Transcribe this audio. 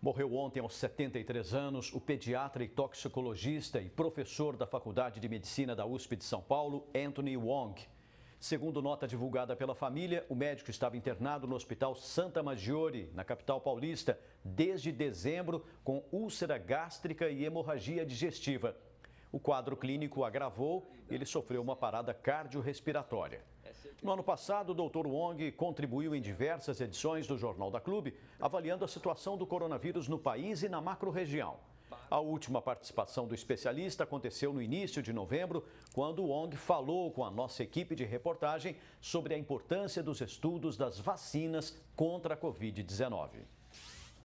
Morreu ontem aos 73 anos o pediatra e toxicologista e professor da Faculdade de Medicina da USP de São Paulo, Anthony Wong. Segundo nota divulgada pela família, o médico estava internado no Hospital Santa Maggiore, na capital paulista, desde dezembro, com úlcera gástrica e hemorragia digestiva. O quadro clínico agravou e ele sofreu uma parada cardiorrespiratória. No ano passado, o Dr. Wong contribuiu em diversas edições do Jornal da Clube, avaliando a situação do coronavírus no país e na macro-região. A última participação do especialista aconteceu no início de novembro, quando Wong falou com a nossa equipe de reportagem sobre a importância dos estudos das vacinas contra a Covid-19.